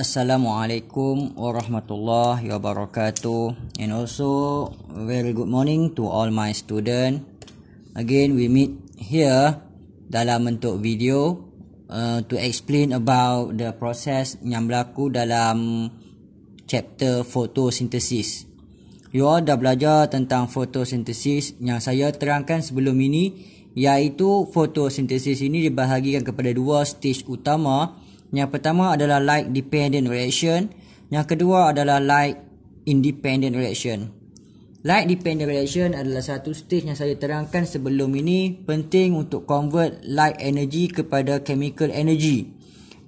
Assalamualaikum warahmatullahi wabarakatuh and also very good morning to all my student. Again we meet here dalam bentuk video uh, to explain about the process yang berlaku dalam chapter photosynthesis. You all dah belajar tentang photosynthesis yang saya terangkan sebelum ini iaitu photosynthesis ini dibahagikan kepada dua stage utama yang pertama adalah light dependent reaction. Yang kedua adalah light independent reaction. Light dependent reaction adalah satu stage yang saya terangkan sebelum ini penting untuk convert light energy kepada chemical energy.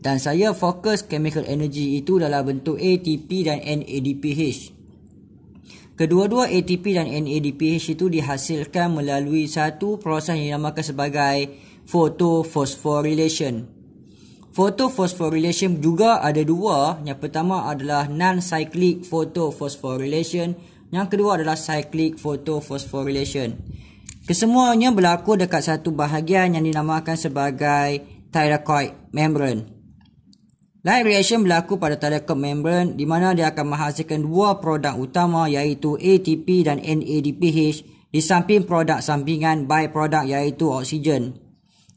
Dan saya fokus chemical energy itu dalam bentuk ATP dan NADPH. Kedua-dua ATP dan NADPH itu dihasilkan melalui satu proses yang dinamakan sebagai photophosphorylation Photophosphorylation juga ada dua. Yang pertama adalah non-cyclic photophosphorylation. Yang kedua adalah cyclic photophosphorylation. Kesemuanya berlaku dekat satu bahagian yang dinamakan sebagai thylakoid membrane. Light reaction berlaku pada thylakoid membrane di mana dia akan menghasilkan dua produk utama iaitu ATP dan NADPH di samping produk sampingan byproduct, product iaitu oksigen.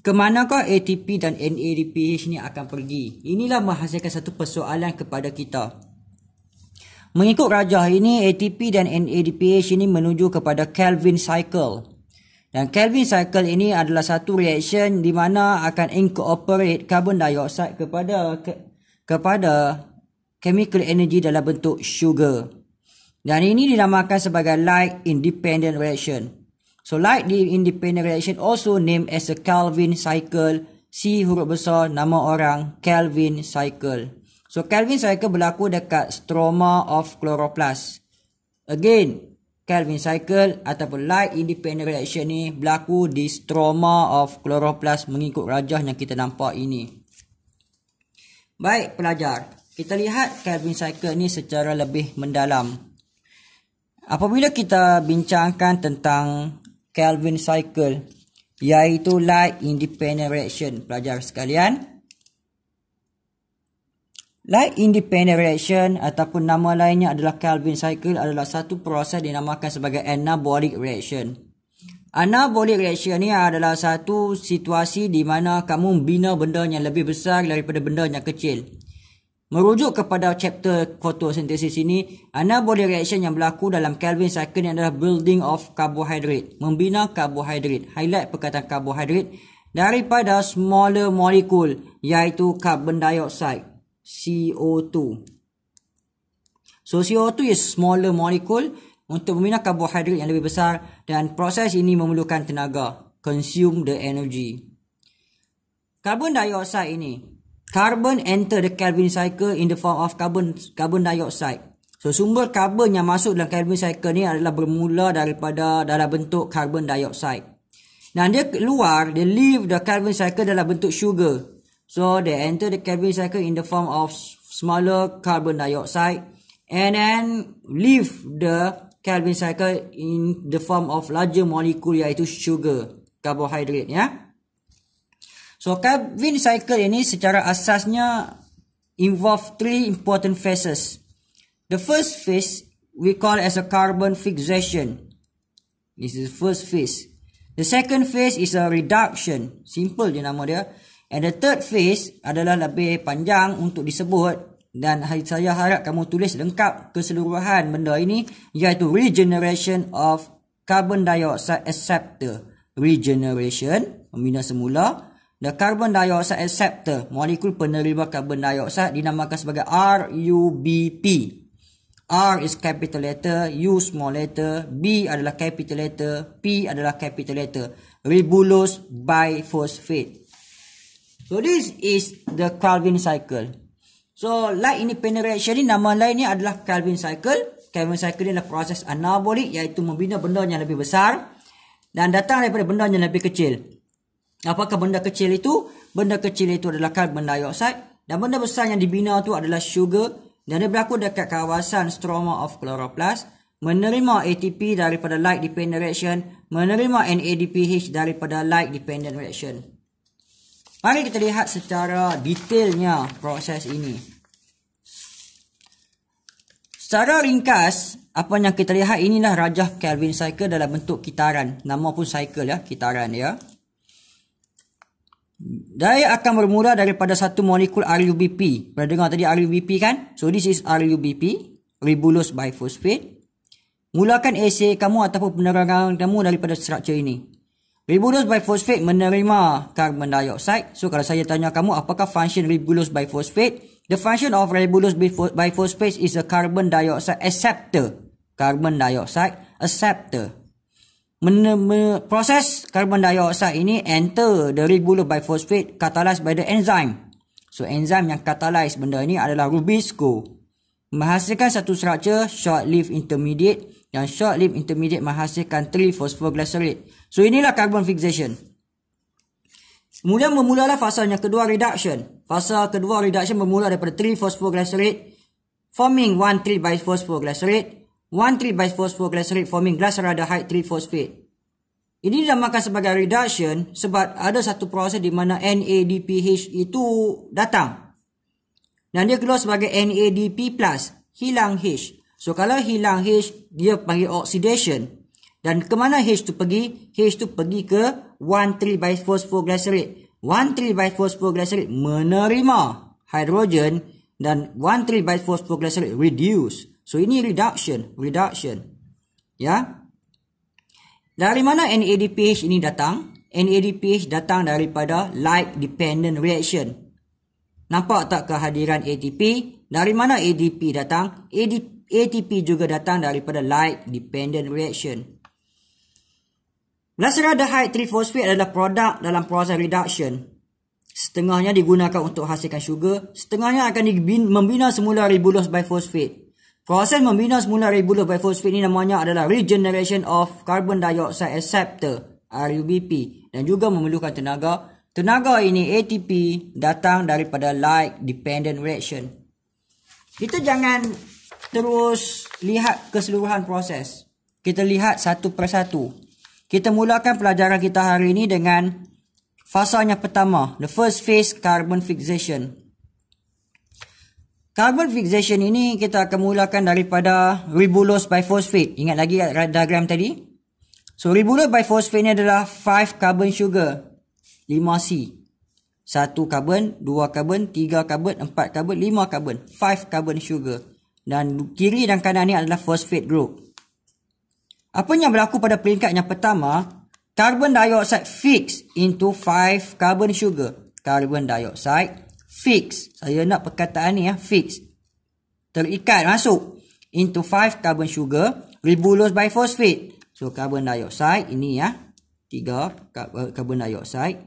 Kemanakah ATP dan NADPH ini akan pergi? Inilah menghasilkan satu persoalan kepada kita. Mengikut rajah ini, ATP dan NADPH ini menuju kepada Kelvin Cycle. Dan Kelvin Cycle ini adalah satu reaction di mana akan incorporate carbon dioxide kepada ke, kepada chemical energy dalam bentuk sugar. Dan ini dinamakan sebagai light independent reaction. So like the independent reaction also named as a Calvin cycle. C huruf besar nama orang Calvin cycle. So Calvin cycle berlaku dekat stroma of chloroplast. Again, Calvin cycle ataupun light independent reaction ni berlaku di stroma of chloroplast mengikut rajah yang kita nampak ini. Baik pelajar, kita lihat Calvin cycle ni secara lebih mendalam. Apabila kita bincangkan tentang Kelvin cycle iaitu light independent reaction pelajar sekalian light independent reaction ataupun nama lainnya adalah Kelvin cycle adalah satu proses dinamakan sebagai anabolic reaction anabolic reaction ni adalah satu situasi di mana kamu membina benda yang lebih besar daripada benda yang kecil merujuk kepada chapter fotosintesis ini, anda boleh reaction yang berlaku dalam Kelvin cycle yang adalah building of carbohydrate, membina carbohydrate. Highlight perkataan carbohydrate daripada smaller molecule iaitu carbon dioxide CO2. So CO2 is smaller molecule untuk membina carbohydrate yang lebih besar dan proses ini memerlukan tenaga, consume the energy. Carbon dioxide ini carbon enter the Kelvin cycle in the form of carbon carbon dioxide. So sumber karbon yang masuk dalam Kelvin cycle ni adalah bermula daripada dalam bentuk carbon dioxide. Dan dia keluar, dia leave the Kelvin cycle dalam bentuk sugar. So they enter the Kelvin cycle in the form of smaller carbon dioxide and then leave the Kelvin cycle in the form of larger molecule iaitu sugar, carbohydrate ya. Yeah? So Calvin cycle ini secara asasnya involve three important phases. The first phase we call as a carbon fixation. This is the first phase. The second phase is a reduction. Simple je nama dia. And the third phase adalah lebih panjang untuk disebut dan saya harap kamu tulis lengkap keseluruhan benda ini iaitu regeneration of carbon dioxide acceptor. Regeneration, pembina semula. The carbon dioxide acceptor, molekul penerima carbon dioxide dinamakan sebagai RUBP. R is capital letter, U small letter, B adalah capital letter, P adalah capital letter. Ribulose biphosphate. So this is the Calvin cycle. So like ini independent reaction ni nama lain ni adalah Calvin cycle. Calvin cycle ni adalah proses anabolik iaitu membina benda yang lebih besar dan datang daripada benda yang lebih kecil. Apakah benda kecil itu? Benda kecil itu adalah karbon dioxide dan benda besar yang dibina itu adalah sugar dan dia berlaku dekat kawasan stroma of chloroplast menerima ATP daripada light dependent reaction menerima NADPH daripada light dependent reaction. Mari kita lihat secara detailnya proses ini. Secara ringkas, apa yang kita lihat inilah rajah Kelvin cycle dalam bentuk kitaran. Nama pun cycle ya, kitaran Ya. Daya akan bermula daripada satu molekul RUBP. Pernah dengar tadi RUBP kan? So this is RUBP, ribulose biphosphate. Mulakan essay kamu ataupun penerangan kamu daripada struktur ini. Ribulose biphosphate menerima carbon dioxide. So kalau saya tanya kamu apakah function ribulose biphosphate? The function of ribulose biphosphate is a carbon dioxide acceptor. Carbon dioxide acceptor men- men- proses carbon dioxide ini enter dari gula by phosphate catalyzed by the enzyme. So enzyme yang catalyze benda ini adalah Rubisco. Menghasilkan satu structure short lived intermediate yang short lived intermediate menghasilkan triphosphoglycerate. So inilah carbon fixation. Kemudian memulalah fasa yang kedua reduction. Fasa kedua reduction bermula daripada triphosphoglycerate forming 1 triphosphoglycerate 1,3 bisphosphor glycerate forming glyceraldehyde 3 phosphate. Ini dinamakan sebagai reduction sebab ada satu proses di mana NADPH itu datang. Dan dia keluar sebagai NADP+, hilang H. So kalau hilang H, dia panggil oxidation. Dan ke mana H tu pergi? H tu pergi ke 1,3 bisphosphor glycerate. 1,3 bisphosphor glycerate menerima hydrogen dan 1,3 bisphosphor glycerate reduce. So ini reduction, reduction. Ya. Dari mana NADPH ini datang? NADPH datang daripada light dependent reaction. Nampak tak kehadiran ATP? Dari mana ADP datang? ADP ATP juga datang daripada light dependent reaction. Glyceraldehyde triphosphate adalah produk dalam proses reduction. Setengahnya digunakan untuk hasilkan sugar, setengahnya akan membina semula ribulose biphosphate. Proses membina semula ribu lubang ini namanya adalah regeneration of carbon dioxide acceptor RUBP dan juga memerlukan tenaga. Tenaga ini ATP datang daripada light dependent reaction. Kita jangan terus lihat keseluruhan proses. Kita lihat satu persatu. Kita mulakan pelajaran kita hari ini dengan fasa yang pertama, the first phase carbon fixation. Carbon fixation ini kita akan mulakan daripada ribulose biphosphate. Ingat lagi diagram tadi? So, ribulose biphosphate ni adalah 5 carbon sugar. 5C. 1 carbon, 2 carbon, 3 carbon, 4 carbon, 5 carbon. 5 carbon sugar. Dan kiri dan kanan ni adalah phosphate group. Apa yang berlaku pada peringkat yang pertama, carbon dioxide fix into 5 carbon sugar. Carbon dioxide fix saya nak perkataan ni ya fix terikat masuk into 5 carbon sugar ribulose by so carbon dioxide ini ya 3 eh, carbon dioxide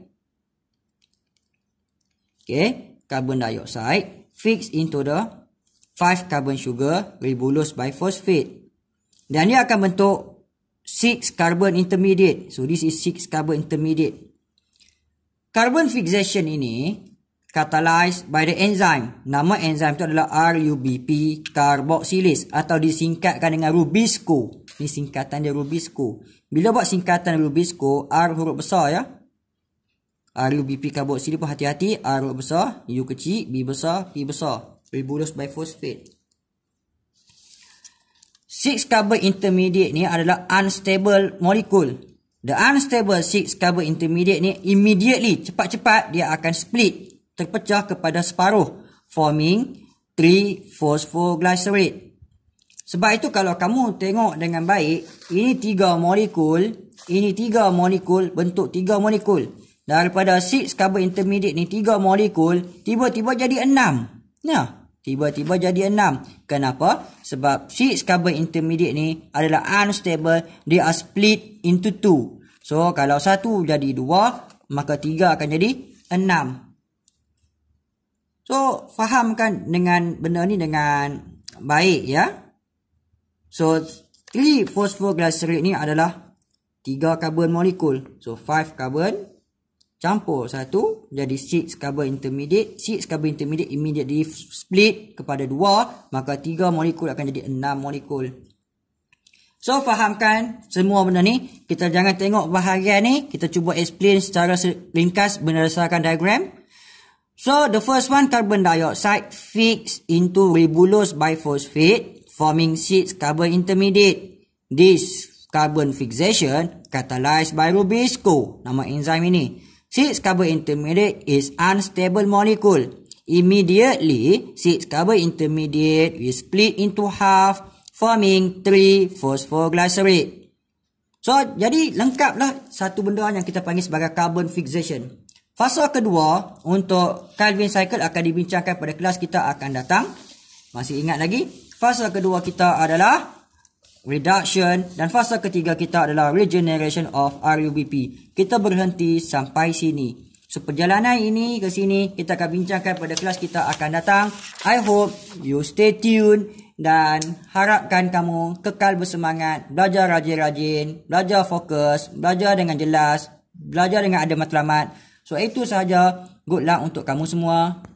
okey carbon dioxide fix into the 5 carbon sugar ribulose by dan dia akan bentuk 6 carbon intermediate so this is 6 carbon intermediate carbon fixation ini catalyzed by the enzyme. Nama enzyme itu adalah RUBP carboxylase atau disingkatkan dengan Rubisco. Ini singkatan dia Rubisco. Bila buat singkatan Rubisco, R huruf besar ya. RUBP carboxylase pun hati-hati. R huruf besar, U kecil, B besar, P besar. Ribulose phosphate. Six carbon intermediate ni adalah unstable molecule. The unstable six carbon intermediate ni immediately cepat-cepat dia akan split terpecah kepada separuh forming triphosphoglycerate. Sebab itu kalau kamu tengok dengan baik, ini tiga molekul, ini tiga molekul, bentuk tiga molekul. Daripada 6 carbon intermediate ni tiga molekul, tiba-tiba jadi enam. Nah, ya, tiba-tiba jadi enam. Kenapa? Sebab 6 carbon intermediate ni adalah unstable, they are split into two. So, kalau satu jadi dua, maka tiga akan jadi enam. So fahamkan dengan benda ni dengan baik ya. So 3 phosphoglycerate ni adalah tiga carbon molekul. So five carbon campur satu jadi six carbon intermediate. six carbon intermediate immediately split kepada dua maka tiga molekul akan jadi enam molekul. So fahamkan semua benda ni Kita jangan tengok bahagian ni Kita cuba explain secara ringkas Berdasarkan diagram So the first one carbon dioxide fixed into ribulose biphosphate forming six carbon intermediate. This carbon fixation catalyzed by Rubisco nama enzyme ini. Six carbon intermediate is unstable molecule. Immediately six carbon intermediate is split into half forming three phosphoglycerate. So jadi lengkaplah satu benda yang kita panggil sebagai carbon fixation. Fasa kedua untuk Calvin Cycle akan dibincangkan pada kelas kita akan datang. Masih ingat lagi? Fasa kedua kita adalah Reduction dan fasa ketiga kita adalah Regeneration of RUBP. Kita berhenti sampai sini. So, perjalanan ini ke sini kita akan bincangkan pada kelas kita akan datang. I hope you stay tuned dan harapkan kamu kekal bersemangat, belajar rajin-rajin, belajar fokus, belajar dengan jelas, belajar dengan ada matlamat. So itu sahaja good luck untuk kamu semua.